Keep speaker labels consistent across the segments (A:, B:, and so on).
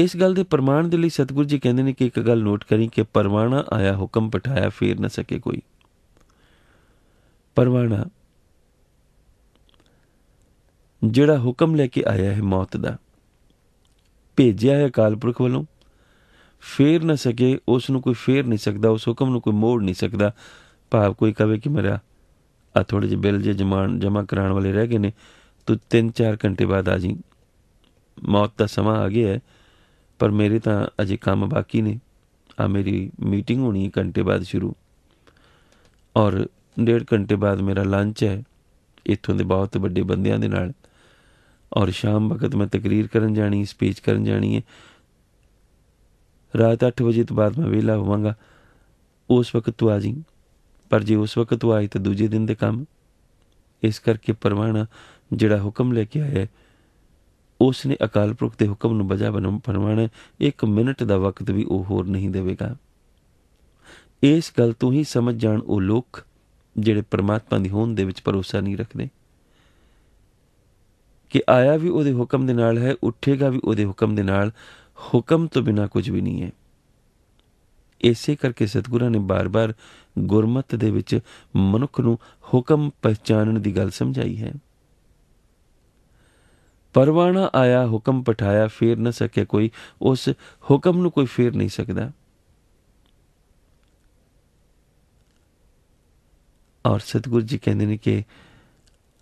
A: ਇਸ ਗੱਲ ਦੇ ਪ੍ਰਮਾਣ ਦੇ ਲਈ ਸਤਿਗੁਰੂ ਜੀ ਕਹਿੰਦੇ ਨੇ ਕਿ ਇੱਕ ਗੱਲ ਨੋਟ ਕਰੀ ਕਿ ਪਰਵਾਣਾ ਆਇਆ ਹੁਕਮ ਪਠਾਇਆ ਫੇਰ ਨਾ ਸਕੇ ਕੋਈ ਪਰਵਾਣਾ ਜਿਹੜਾ ਹੁਕਮ ਲੈ ਕੇ ਆਇਆ ਹੈ ਮੌਤ ਦਾ ਭੇਜਿਆ ਹੈ ਕਾਲਪੁਰਖ ਵੱਲੋਂ ਫੇਰ ਨਾ ਸਕੇ ਉਸ ਨੂੰ ਕੋਈ ਫੇਰ ਨਹੀਂ ਸਕਦਾ ਉਸ ਹੁਕਮ ਨੂੰ ਕੋਈ ਮੋੜ ਨਹੀਂ ਸਕਦਾ ਭਾਵ ਕੋਈ ਕਵੇ ਕਿ ਮਰਿਆ ਆ ਥੋੜੇ ਜਿਹੇ ਬਿੱਲ ਜੇ ਜਮਾਨ ਜਮਾ ਕਰਾਉਣ ਵਾਲੇ ਰਹਿ ਗਏ ਨੇ ਤੂੰ 3-4 ਘੰਟੇ ਬਾਅਦ ਆ ਜੀ ਮੌਤ ਦਾ ਸਮਾਂ ਆ ਗਿਆ ਹੈ ਪਰ ਮੇਰੇ ਤਾਂ ਅਜੇ ਕੰਮ ਬਾਕੀ ਨੇ ਆ ਮੇਰੀ ਮੀਟਿੰਗ ਹੋਣੀ ਘੰਟੇ ਬਾਅਦ ਸ਼ੁਰੂ ਔਰ ਡੇਢ ਘੰਟੇ ਬਾਅਦ ਮੇਰਾ ਲੰਚ ਹੈ ਇਥੋਂ ਦੇ ਬਹੁਤ ਵੱਡੇ ਬੰਦਿਆਂ ਦੇ ਨਾਲ ਔਰ ਸ਼ਾਮ ਵਕਤ ਮੈਂ ਤਕਰੀਰ ਕਰਨ ਜਾਣੀ ਸਪੀਚ ਕਰਨ ਜਾਣੀ ਹੈ ਰਾਤ 8 ਵਜੇ ਤੋਂ ਬਾਅਦ ਮੈਂ ਵਿਹਲਾ ਹੋਵਾਂਗਾ ਉਸ ਵਕਤ ਤੂੰ ਆ ਜੀ ਪਰ ਜੇ ਉਸ ਵਕਤ ਤੂੰ ਆਈ ਤਾਂ ਦੂਜੇ ਦਿਨ ਦੇ ਕੰਮ ਇਸ ਕਰਕੇ ਪਰਵਾਣਾ ਜਿਹੜਾ ਹੁਕਮ ਲੈ ਕੇ ਆਇਆ ਹੈ ਉਸ ਨੇ ਅਕਾਲ ਪੁਰਖ ਦੇ ਹੁਕਮ ਨੂੰ ਬਜਾ ਪਰਮਾਨ ਇੱਕ ਮਿੰਟ ਦਾ ਵਕਤ ਵੀ ਉਹ ਹੋਰ ਨਹੀਂ ਦੇਵੇਗਾ ਇਸ ਗੱਲ ਤੋਂ ਹੀ ਸਮਝ ਜਾਣ ਉਹ ਲੋਕ ਜਿਹੜੇ ਪਰਮਾਤਮਾ ਦੀ ਹੋਂਦ ਦੇ ਵਿੱਚ ਭਰੋਸਾ ਨਹੀਂ ਰੱਖਦੇ ਕਿ ਆਇਆ ਵੀ ਉਹਦੇ ਹੁਕਮ ਦੇ ਨਾਲ ਹੈ ਉੱਠੇਗਾ ਵੀ ਉਹਦੇ ਹੁਕਮ ਦੇ ਨਾਲ ਹੁਕਮ ਤੋਂ ਬਿਨਾ ਕੁਝ ਵੀ ਨਹੀਂ ਹੈ ਇਸੇ ਕਰਕੇ ਸਤਿਗੁਰਾਂ ਨੇ ਬਾਰ-ਬਾਰ ਗੁਰਮਤ ਦੇ ਵਿੱਚ ਮਨੁੱਖ ਨੂੰ ਹੁਕਮ ਪਛਾਣਨ ਦੀ ਗੱਲ ਸਮਝਾਈ ਹੈ ਪਰਵਾਣਾ ਆਇਆ ਹੁਕਮ ਪਠਾਇਆ ਫੇਰ ਨਾ ਸਕਿਆ ਕੋਈ ਉਸ ਹੁਕਮ ਨੂੰ ਕੋਈ ਫੇਰ ਨਹੀਂ ਸਕਦਾ ਔਰ ਸਤਿਗੁਰੂ ਜੀ ਕਹਿੰਦੇ ਨੇ ਕਿ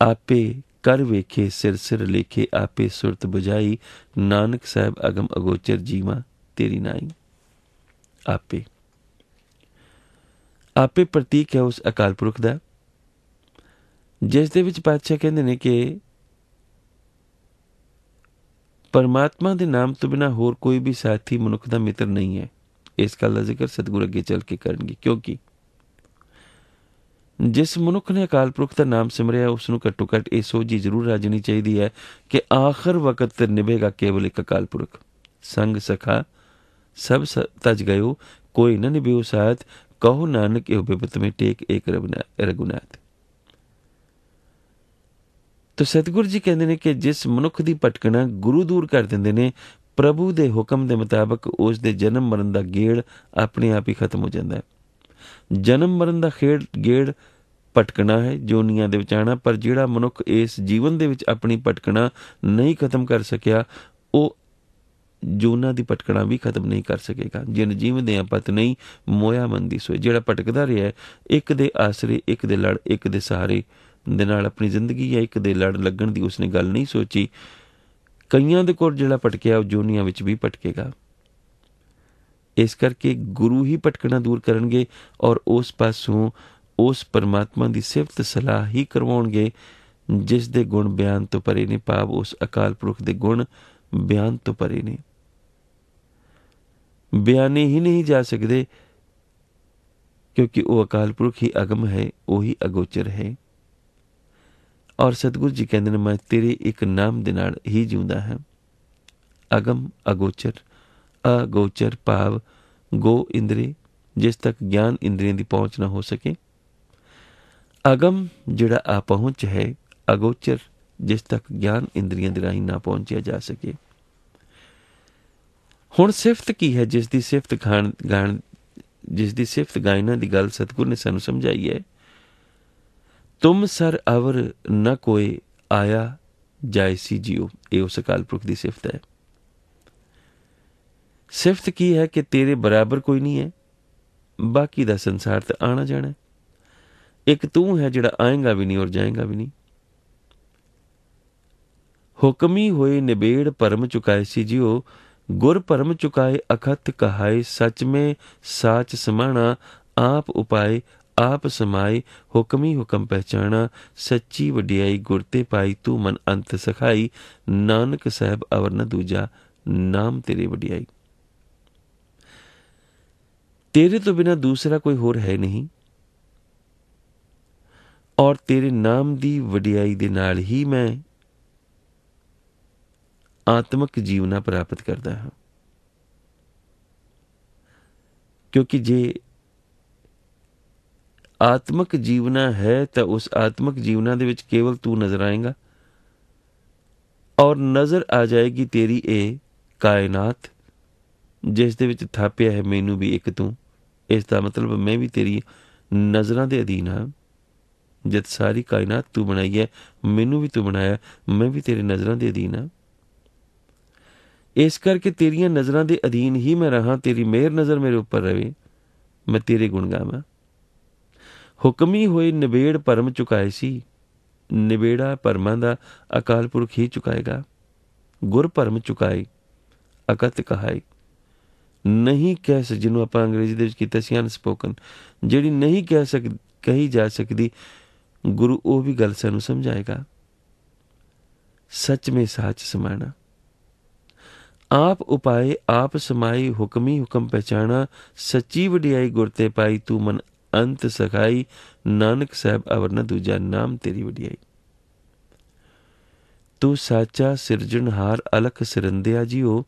A: ਆਪੇ ਕਰ ਵੇਖੇ ਸਿਰ ਸਿਰ ਲੇਖੇ ਆਪੇ ਸੁਰਤ ਬੁਝਾਈ ਨਾਨਕ ਸਾਹਿਬ ਅਗਮ ਅਗੋਚਰ ਜੀਵਾ ਤੇਰੀ ਨਾਈ ਆਪੇ ਆਪੇ ਪ੍ਰਤੀਕ ਹੈ ਉਸ ਅਕਾਲ ਪੁਰਖ ਦਾ ਜਿਸ ਦੇ ਵਿੱਚ ਪਾਤਸ਼ਾਹ ਕਹਿੰਦੇ ਨੇ ਕਿ ਪਰਮਾਤਮਾ ਦੇ ਨਾਮ ਤੋਂ ਬਿਨਾ ਹੋਰ ਕੋਈ ਵੀ ਸਾਥੀ ਮਨੁੱਖ ਦਾ ਮਿੱਤਰ ਨਹੀਂ ਹੈ ਇਸ ਗੱਲ ਦਾ ਜ਼ਿਕਰ ਸਤਿਗੁਰੂ ਅੱਗੇ ਚੱਲ ਕੇ ਕਰਨਗੇ ਕਿਉਂਕਿ ਜਿਸ ਮਨੁੱਖ ਨੇ ਅਕਾਲ ਪੁਰਖ ਦਾ ਨਾਮ ਸਿਮਰਿਆ ਉਸ ਨੂੰ ਘੱਟੋ ਘੱਟ ਇਹ ਸੋਝੀ ਜ਼ਰੂਰ ਰਾਜਣੀ ਚਾਹੀਦੀ ਹੈ ਕਿ ਆਖਰ ਵਕਤ ਤੇ ਨਿਭੇਗਾ ਕੇਵਲ ਇੱਕ ਅਕਾਲ ਪੁਰਖ ਸੰਗ ਸਖਾ ਸਭ ਤਜ ਗਇਓ ਕੋਈ ਨਾ ਨਿਭਿਓ ਸਾਥ ਕਹੋ ਨਾਨਕ ਇਹ ਬਿਪਤ ਮੇ ਟੇਕ ਇੱਕ ਰਗੁਨਾਥ ਤਾਂ ਸਤਿਗੁਰੂ ਜੀ ਕਹਿੰਦੇ ਨੇ ਕਿ ਜਿਸ ਮਨੁੱਖ ਦੀ ਭਟਕਣਾ ਗੁਰੂ ਦੂਰ ਕਰ ਦਿੰਦੇ ਨੇ ਪ੍ਰਭੂ ਦੇ ਹੁਕਮ ਦੇ ਮੁਤਾਬਕ ਉਸ ਦੇ ਜਨਮ ਮਰਨ ਦਾ ਗੇੜ ਆਪਣੇ ਆਪ ਹੀ ਖਤਮ ਹੋ ਜਾਂਦਾ ਹੈ ਜਨਮ ਮਰਨ ਦਾ ਖੇੜ ਗੇੜ ਪਟਕਣਾ ਹੈ ਜੋਨੀਆਂ ਦੇ ਵਿਚਾਣਾ ਪਰ ਜਿਹੜਾ ਮਨੁੱਖ ਇਸ ਜੀਵਨ ਦੇ ਵਿੱਚ ਆਪਣੀ ਪਟਕਣਾ ਨਹੀਂ ਖਤਮ ਕਰ ਸਕਿਆ ਉਹ ਜੋਨਾ ਦੀ ਪਟਕਣਾ ਵੀ ਖਤਮ ਨਹੀਂ ਕਰ ਸਕੇਗਾ ਜਿਨ ਜੀਵਦੇ ਆ ਪਤ ਨਹੀਂ ਮੋਇਆ ਮੰਦੀ ਸੋਏ ਜਿਹੜਾ ਪਟਕਦਾ ਰਿਹਾ ਇੱਕ ਦੇ ਆਸਰੇ ਇੱਕ ਦੇ ਲੜ ਇੱਕ ਦੇ ਸਹਾਰੇ ਦੇ ਨਾਲ ਆਪਣੀ ਜ਼ਿੰਦਗੀ ਜਾਂ ਇੱਕ ਦੇ ਲੜ ਲੱਗਣ ਦੀ ਉਸਨੇ ਗੱਲ ਨਹੀਂ ਸੋਚੀ ਕਈਆਂ ਦੇ ਕੋਲ ਜਿਹੜਾ ਪਟਕਿਆ ਉਹ ਜੂਨੀਆਂ ਵਿੱਚ ਵੀ ਪਟਕੇਗਾ ਇਸ ਕਰਕੇ ਗੁਰੂ ਹੀ ਪਟਕਣਾ ਦੂਰ ਕਰਨਗੇ ਔਰ ਉਸ ਪਾਸੋਂ ਉਸ ਪਰਮਾਤਮਾ ਦੀ ਸਿਫਤ ਸਲਾਹ ਹੀ ਕਰਵਾਉਣਗੇ ਜਿਸ ਦੇ ਗੁਣ ਬਿਆਨ ਤੋਂ ਪਰੇ ਨੇ ਪਾਵ ਉਸ ਅਕਾਲ ਪੁਰਖ ਦੇ ਗੁਣ ਬਿਆਨ ਤੋਂ ਪਰੇ ਨੇ ਬਿਆਨੇ ਹੀ ਨਹੀਂ ਜਾ ਸਕਦੇ ਕਿਉਂਕਿ ਉਹ ਅਕਾਲ ਪੁਰਖ ਹੀ ਅਗਮ ਹੈ ਉਹੀ ਅਗੋਚਰ ਹੈ ਔਰ ਸਤਿਗੁਰੂ ਜੀ ਕਹਿੰਦੇ ਨੇ ਮੈਂ ਤੇਰੇ ਇੱਕ ਨਾਮ ਦੇ ਨਾਲ ਹੀ ਜਿਉਂਦਾ ਹਾਂ ਅਗਮ ਅਗੋਚਰ ਅਗੋਚਰ ਭਾਵ ਗੋ ਇੰਦਰੀ ਜਿਸ ਤੱਕ ਗਿਆਨ ਇੰਦਰੀਆਂ ਦੀ ਪਹੁੰਚ ਨਾ ਹੋ ਸਕੇ ਅਗਮ ਜਿਹੜਾ ਆ ਪਹੁੰਚ ਹੈ ਅਗੋਚਰ ਜਿਸ ਤੱਕ ਗਿਆਨ ਇੰਦਰੀਆਂ ਦੇ ਰਾਹੀਂ ਨਾ ਪਹੁੰਚਿਆ ਜਾ ਸਕੇ ਹੁਣ ਸਿਫਤ ਕੀ ਹੈ ਜਿਸ ਦੀ ਸਿਫਤ ਗਾਣ ਗਾਣ ਜਿਸ ਦੀ ਸਿਫਤ ਗਾਇਨਾ ਦੀ ਗੱਲ ਸਤਗੁਰ ਨੇ ਸਾਨੂੰ ਸਮਝਾਈ ਹੈ ਤੁਮ ਸਰ ਅਵਰ ਨ ਕੋਈ ਆਇਆ ਜਾਇਸੀ ਜਿਉ ਇਹ ਉਸ ਅਕਾਲ ਦੀ ਸਿਫਤ ਹੈ ਸਿਫਤ ਕੀ ਹੈ ਕਿ ਤੇਰੇ ਬਰਾਬਰ ਕੋਈ ਨਹੀਂ ਹੈ ਬਾਕੀ ਦਾ ਸੰਸਾਰ ਤੇ ਆਣਾ ਜਾਣਾ ਇੱਕ ਤੂੰ ਹੈ ਜਿਹੜਾ ਆਏਗਾ ਵੀ ਨਹੀਂ ਔਰ ਜਾਏਗਾ ਵੀ ਨਹੀਂ ਹੁਕਮੀ ਹੋਏ ਨਿਬੇੜ ਪਰਮ ਚੁਕਾਏ ਸੀ ਜਿਉ ਗੁਰ ਪਰਮ ਚੁਕਾਏ ਅਖਤ ਕਹਾਏ ਸੱਚ ਮੇ ਸਾਚ ਸਮਾਣਾ ਆਪ ਉਪਾਏ ਆਪ ਸਮਾਈ ਹੁਕਮੀ ਹੁਕਮ ਪਹਿਚਾਣਾ ਸੱਚੀ ਵਡਿਆਈ ਗੁਰ ਤੇ ਪਾਈ ਤੂੰ ਮਨ ਅੰਤ ਸਖਾਈ ਨਾਨਕ ਸਾਹਿਬ ਅਵਰ ਨ ਦੂਜਾ ਨਾਮ ਤੇਰੇ ਵਡਿਆਈ ਤੇਰੇ ਤੋਂ ਬਿਨਾ ਦੂਸਰਾ ਕੋਈ ਹੋਰ ਹੈ ਨਹੀਂ ਔਰ ਤੇਰੇ ਨਾਮ ਦੀ ਵਡਿਆਈ ਦੇ ਨਾਲ ਹੀ ਮੈਂ ਆਤਮਿਕ ਜੀਵਨਾ ਪ੍ਰਾਪਤ ਕਰਦਾ ਹਾਂ ਕਿਉਂਕਿ ਜੇ ਆਤਮਿਕ ਜੀਵਨਾ ਹੈ ਤਾਂ ਉਸ ਆਤਮਿਕ ਜੀਵਨਾ ਦੇ ਵਿੱਚ ਕੇਵਲ ਤੂੰ ਨਜ਼ਰ ਆਏਗਾ ਔਰ ਨਜ਼ਰ ਆ ਜਾਏਗੀ ਤੇਰੀ ਇਹ ਕਾਇਨਾਤ ਜਿਸ ਦੇ ਵਿੱਚ ਥਾਪਿਆ ਹੈ ਮੈਨੂੰ ਵੀ ਇੱਕ ਤੂੰ ਇਸ ਦਾ ਮਤਲਬ ਮੈਂ ਵੀ ਤੇਰੀ ਨਜ਼ਰਾਂ ਦੇ ਅਧੀਨ ਹਾਂ ਜਿਤ ਸਾਰੀ ਕਾਇਨਾਤ ਤੂੰ ਬਣਾਈ ਹੈ ਮੈਨੂੰ ਵੀ ਤੂੰ ਬਣਾਇਆ ਮੈਂ ਵੀ ਤੇਰੇ ਨਜ਼ਰਾਂ ਦੇ ਅਧੀਨ ਹਾਂ ਇਸ ਕਰਕੇ ਤੇਰੀਆਂ ਨਜ਼ਰਾਂ ਦੇ ਅਧੀਨ ਹੀ ਮੈਂ ਰਹਾ ਤੇਰੀ ਮਿਹਰ ਨਜ਼ਰ ਮੇਰੇ ਉੱਪਰ ਰਵੇ ਮੈਂ ਤੇਰੇ ਗੁਣ ਗਾਵਾਂ ਹੁਕਮੀ ਹੋਏ ਨਿਵੇੜ ਪਰਮ ਚੁਕਾਏ ਸੀ ਨਿਵੇੜਾ ਪਰਮਾਂ ਦਾ ਅਕਾਲ ਪੁਰਖ ਹੀ ਚੁਕਾਏਗਾ ਗੁਰ ਪਰਮ ਚੁਕਾਈ ਅਕਤ ਕਹਾਈ ਨਹੀਂ ਕਹਿ ਸਕ ਜਿਹਨੂੰ ਆਪਾਂ ਅੰਗਰੇਜ਼ੀ ਦੇ ਵਿੱਚ ਕੀਤਾ ਸੀ ਅਨਸਪੋਕਨ ਜਿਹੜੀ ਨਹੀਂ ਕਹਿ ਸਕ ਕਹੀ ਜਾ ਸਕਦੀ ਗੁਰੂ ਉਹ ਵੀ ਗੱਲ ਸਾਨੂੰ ਸਮਝਾਏਗਾ ਸੱਚ ਮੇ ਸਾਚ ਸਮਾਣਾ ਆਪ ਉਪਾਏ ਆਪ ਸਮਾਈ ਹੁਕਮੀ ਹੁਕਮ ਪਹਿਚਾਣਾ ਸੱਚੀ ਵਡਿਆਈ ਗੁਰ ਤੇ ਪਾਈ ਤੂੰ ਮਨ ਅੰਤ ਸਖਾਈ ਨਾਨਕ ਸਾਹਿਬ ਅਵਰਨ ਦੂਜਾ ਨਾਮ ਤੇਰੀ ਵਡਿਆਈ ਤੂੰ ਸਾਚਾ ਸਿਰਜਣਹਾਰ ਅਲਖ ਸਿਰੰਦਿਆ ਜੀਓ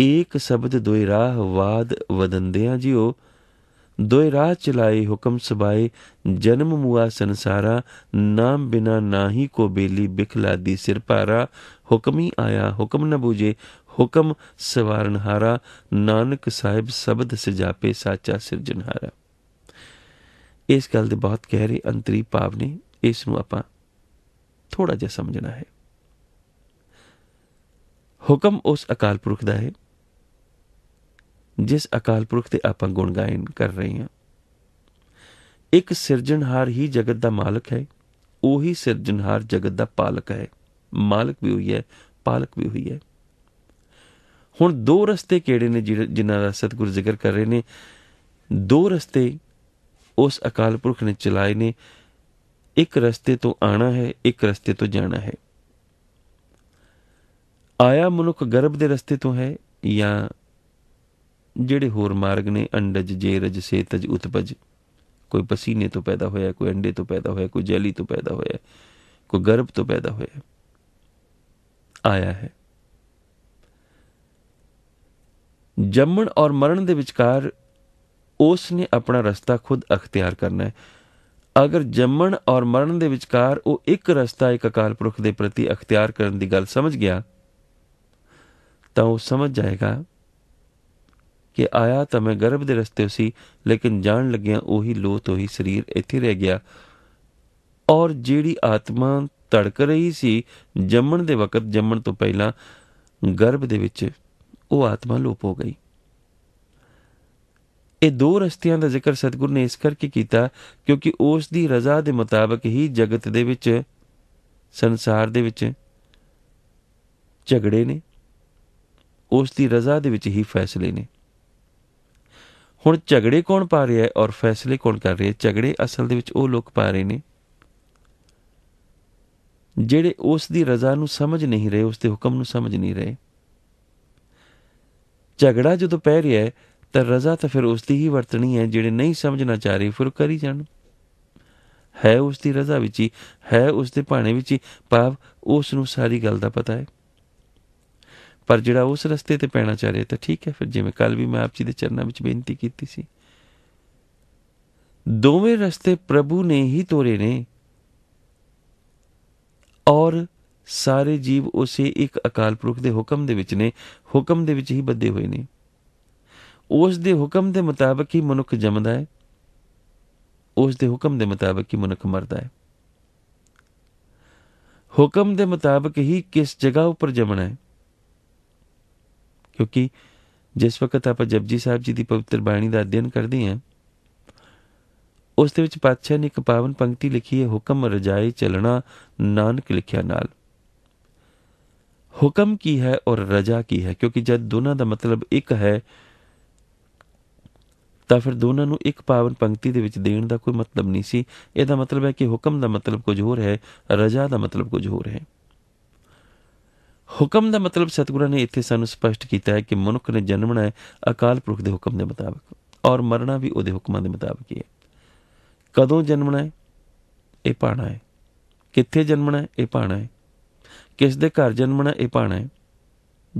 A: ਏਕ ਸ਼ਬਦ ਦੋਇ ਰਾਹ ਵਾਦ ਵਦੰਦਿਆ ਜੀਓ ਦੋਇ ਰਾਹ ਚਲਾਏ ਹੁਕਮ ਸਬਾਏ ਜਨਮ ਮੁਆ ਸੰਸਾਰਾ ਨਾਮ ਬਿਨਾ ਨਾਹੀ ਕੋ ਬੇਲੀ ਬਿਖਲਾਦੀ ਸਿਰ ਭਾਰਾ ਹੁਕਮੀ ਆਇਆ ਹੁਕਮ ਨ ਬੂਝੇ ਹੁਕਮ ਸਵਾਰਨਹਾਰਾ ਨਾਨਕ ਸਾਹਿਬ ਸ਼ਬਦ ਸਜਾਪੇ ਸਾਚਾ ਸਿਰਜਣਹਾਰਾ ਇਸ ਗੱਲ ਦੇ ਬਹੁਤ ਗਹਿਰੇ ਅੰਤਰੀ ਭਾਵ ਨੇ ਇਸ ਨੂੰ ਆਪਾਂ ਥੋੜਾ ਜਿਹਾ ਸਮਝਣਾ ਹੈ ਹੁਕਮ ਉਸ ਅਕਾਲ ਪੁਰਖ ਦਾ ਹੈ ਜਿਸ ਅਕਾਲ ਪੁਰਖ ਤੇ ਆਪਾਂ ਗੁਣ ਗਾਇਨ ਕਰ ਰਹੇ ਹਾਂ ਇੱਕ ਸਿਰਜਣਹਾਰ ਹੀ ਜਗਤ ਦਾ ਮਾਲਕ ਹੈ ਉਹੀ ਸਿਰਜਣਹਾਰ ਜਗਤ ਦਾ ਪਾਲਕ ਹੈ ਮਾਲਕ ਵੀ ਹੋਈ ਹੈ ਪਾਲਕ ਵੀ ਹੋਈ ਹੈ ਹੁਣ ਦੋ ਰਸਤੇ ਕਿਹੜੇ ਨੇ ਜਿਨ੍ਹਾਂ ਦਾ ਸਤਿਗੁਰ ਜ਼ਿਕਰ ਕਰ ਰਹੇ ਨੇ ਦੋ ਰਸਤੇ ਉਸ ਅਕਾਲ ਪੁਰਖ ਨੇ ਚਲਾਏ ਨੇ ਇੱਕ ਰਸਤੇ ਤੋਂ ਆਣਾ ਹੈ ਇੱਕ ਰਸਤੇ ਤੋਂ ਜਾਣਾ ਹੈ ਆਇਆ ਮਨੁੱਖ ਗਰਭ ਦੇ ਰਸਤੇ ਤੋਂ ਹੈ ਜਾਂ ਜਿਹੜੇ ਹੋਰ ਮਾਰਗ ਨੇ ਅੰਡਜ ਜੇਰਜ ਸੇਤਜ ਉਤਪਜ ਕੋਈ ਪਸੀਨੇ ਤੋਂ ਪੈਦਾ ਹੋਇਆ ਕੋਈ ਅੰਡੇ ਤੋਂ ਪੈਦਾ ਹੋਇਆ ਕੋਈ ਜੈਲੀ ਤੋਂ ਪੈਦਾ ਹੋਇਆ ਕੋਈ ਗਰਭ ਤੋਂ ਪੈਦਾ ਹੋਇਆ ਆਇਆ ਹੈ ਜੰਮਣ ਔਰ ਮਰਨ ਦੇ ਵਿਚਕਾਰ ਉਸ ਨੇ ਆਪਣਾ ਰਸਤਾ ਖੁਦ ਅਖਤਿਆਰ ਕਰਨਾ ਹੈ ਅਗਰ ਜੰਮਣ ਔਰ ਮਰਨ ਦੇ ਵਿਚਕਾਰ ਉਹ ਇੱਕ ਰਸਤਾ ਇੱਕ ਅਕਾਲ ਪੁਰਖ ਦੇ ਪ੍ਰਤੀ ਅਖਤਿਆਰ ਕਰਨ ਦੀ ਗੱਲ ਸਮਝ ਗਿਆ ਤਾਂ ਉਹ ਸਮਝ ਜਾਏਗਾ ਕਿ ਆਇਆ ਤਾਂ ਮੈਂ ਗਰਭ ਦੇ ਰਸਤੇ ਸੀ ਲੇਕਿਨ ਜਾਣ ਲੱਗਿਆ ਉਹੀ ਲੋਤ ਉਹੀ ਸਰੀਰ ਇੱਥੇ ਰਹਿ ਗਿਆ ਔਰ ਜਿਹੜੀ ਆਤਮਾ ਤੜਕ ਰਹੀ ਸੀ ਜੰਮਣ ਦੇ ਵਕਤ ਜੰਮਣ ਤੋਂ ਪਹਿਲਾਂ ਗਰਭ ਦੇ ਵਿੱਚ ਉਹ ਆਤਮਾ ਲੋਪ ਹੋ ਗਈ ਇਹ ਦੋ ਰਸਤਿਆਂ ਦਾ ਜ਼ਿਕਰ ਸਤਿਗੁਰ ਨੇ ਇਸ ਕਰਕੇ ਕੀਤਾ ਕਿਉਂਕਿ ਉਸ ਦੀ ਰਜ਼ਾ ਦੇ ਮੁਤਾਬਕ ਹੀ ਜਗਤ ਦੇ ਵਿੱਚ ਸੰਸਾਰ ਦੇ ਵਿੱਚ ਝਗੜੇ ਨੇ ਉਸ ਦੀ ਰਜ਼ਾ ਦੇ ਵਿੱਚ ਹੀ ਫੈਸਲੇ ਨੇ ਹੁਣ ਝਗੜੇ ਕੌਣ ਪਾ ਰਿਹਾ ਹੈ ਔਰ ਫੈਸਲੇ ਕੌਣ ਕਰ ਰਿਹਾ ਹੈ ਝਗੜੇ ਅਸਲ ਦੇ ਵਿੱਚ ਉਹ ਲੋਕ ਪਾ ਰਹੇ ਨੇ ਜਿਹੜੇ ਉਸ ਦੀ ਰਜ਼ਾ ਨੂੰ ਸਮਝ ਨਹੀਂ ਰਹੇ ਉਸ ਦੇ ਹੁਕਮ ਨੂੰ ਸਮਝ ਨਹੀਂ ਰਹੇ ਝਗੜਾ ਜਦੋਂ ਪੈ ਰਿਹਾ ਹੈ ਤਾਂ ਰਜ਼ਾ ਤਾਂ ਫਿਰ ਉਸ ਦੀ ਹੀ ਵਰਤਣੀ ਹੈ ਜਿਹੜੇ ਨਹੀਂ ਸਮਝਣਾ ਚਾਹ ਰਹੇ ਫਿਰ ਕਰੀ ਜਾਣ ਹੈ ਉਸ ਦੀ ਰਜ਼ਾ ਵਿੱਚ ਹੀ ਹੈ ਉਸ ਦੇ ਭਾਣੇ ਵਿੱਚ ਹੀ ਭਾਵ ਉਸ ਨੂੰ ਸਾਰੀ ਗੱਲ ਦਾ ਪਤਾ ਹੈ ਪਰ ਜਿਹੜਾ ਉਸ ਰਸਤੇ ਤੇ ਪੈਣਾ ਚਾਹ ਰਿਹਾ ਤਾਂ ਠੀਕ ਹੈ ਫਿਰ ਜਿਵੇਂ ਕੱਲ ਵੀ ਮੈਂ ਆਪ ਜੀ ਦੇ ਚਰਨਾਂ ਵਿੱਚ ਬੇਨਤੀ ਕੀਤੀ ਸੀ ਦੋਵੇਂ ਰਸਤੇ ਪ੍ਰਭੂ ਨੇ ਹੀ ਤੋਰੇ ਨੇ ਔਰ ਸਾਰੇ ਜੀਵ ਉਸੇ ਇੱਕ ਅਕਾਲ ਪੁਰਖ ਦੇ ਹੁਕਮ ਦੇ ਵਿੱਚ ਨੇ ਹੁਕਮ ਦੇ ਵਿੱਚ ਹੀ ਬੱਧੇ ਹੋਏ ਨੇ ਉਸ ਦੇ ਹੁਕਮ ਦੇ ਮੁਤਾਬਕ ਹੀ ਮਨੁੱਖ ਜੰਮਦਾ ਹੈ ਉਸ ਦੇ ਹੁਕਮ ਦੇ ਮੁਤਾਬਕ ਹੀ ਮਨੁੱਖ ਮਰਦਾ ਹੈ ਹੁਕਮ ਦੇ ਮੁਤਾਬਕ ਹੀ ਕਿਸ ਜਗ੍ਹਾ ਉੱਪਰ ਜੰਮਣਾ ਹੈ ਕਿਉਂਕਿ ਜਿਸ ਵਕਤ ਆਪਾਂ ਜਪਜੀ ਸਾਹਿਬ ਜੀ ਦੀ ਪਵਿੱਤਰ ਬਾਣੀ ਦਾ ਅਧਿਐਨ ਕਰਦੇ ਹਾਂ ਉਸ ਦੇ ਵਿੱਚ ਪਾਤਸ਼ਾਹ ਨੇ ਇੱਕ ਪਾਵਨ ਪੰਕਤੀ ਲਿਖੀ ਹੈ ਹੁਕਮ ਰਜਾਈ ਚਲਣਾ ਨਾਨਕ ਲਿਖਿਆ ਨਾਲ ਹੁਕਮ ਕੀ ਹੈ ਔਰ ਰਜਾ ਕੀ ਹੈ ਕਿਉਂਕਿ ਜਦ ਦੋਨਾਂ ਦਾ ਮਤਲਬ ਇੱਕ ਹੈ ਤਾਂ ਫਿਰ ਦੋਨਾਂ ਨੂੰ ਇੱਕ ਪਾਵਨ ਪੰਕਤੀ ਦੇ ਵਿੱਚ ਦੇਣ ਦਾ ਕੋਈ ਮਤਲਬ ਨਹੀਂ ਸੀ ਇਹਦਾ ਮਤਲਬ ਹੈ ਕਿ ਹੁਕਮ ਦਾ ਮਤਲਬ ਕੁਝ ਹੋਰ ਹੈ ਰਜ਼ਾ ਦਾ ਮਤਲਬ ਕੁਝ ਹੋਰ ਹੈ ਹੁਕਮ ਦਾ ਮਤਲਬ ਸਤਿਗੁਰਾਂ ਨੇ ਇੱਥੇ ਸਾਨੂੰ ਸਪਸ਼ਟ ਕੀਤਾ ਹੈ ਕਿ ਮਨੁੱਖ ਨੇ ਜਨਮਣਾ ਹੈ ਅਕਾਲ ਪੁਰਖ ਦੇ ਹੁਕਮ ਦੇ ਮੁਤਾਬਕ ਔਰ ਮਰਨਾ ਵੀ ਉਹਦੇ ਹੁਕਮਾਂ ਦੇ ਮੁਤਾਬਕ ਹੀ ਹੈ ਕਦੋਂ ਜਨਮਣਾ ਹੈ ਇਹ ਪਾਣਾ ਹੈ ਕਿੱਥੇ ਜਨਮਣਾ ਹੈ ਇਹ ਪਾਣਾ ਹੈ ਕਿਸ ਦੇ ਘਰ ਜਨਮਣਾ ਇਹ ਪਾਣਾ ਹੈ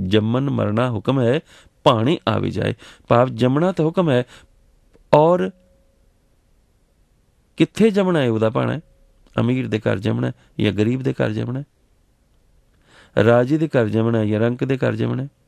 A: ਜੰਮਨ ਮਰਨਾ ਹੁਕਮ ਹੈ ਪਾਣੀ ਆਵੀ ਜਾਏ ਪਾਪ ਜੰਮਣਾ ਤਾਂ ਹੁਕਮ ਹੈ ਔਰ ਕਿੱਥੇ ਜਮਣਾ ਹੈ ਉਹਦਾ ਪਾਣਾ ਅਮੀਰ ਦੇ ਘਰ ਜਮਣਾ ਜਾਂ ਗਰੀਬ ਦੇ ਘਰ ਜਮਣਾ ਰਾਜੇ ਦੇ ਘਰ ਜਮਣਾ ਜਾਂ ਰੰਕ ਦੇ ਘਰ ਜਮਣਾ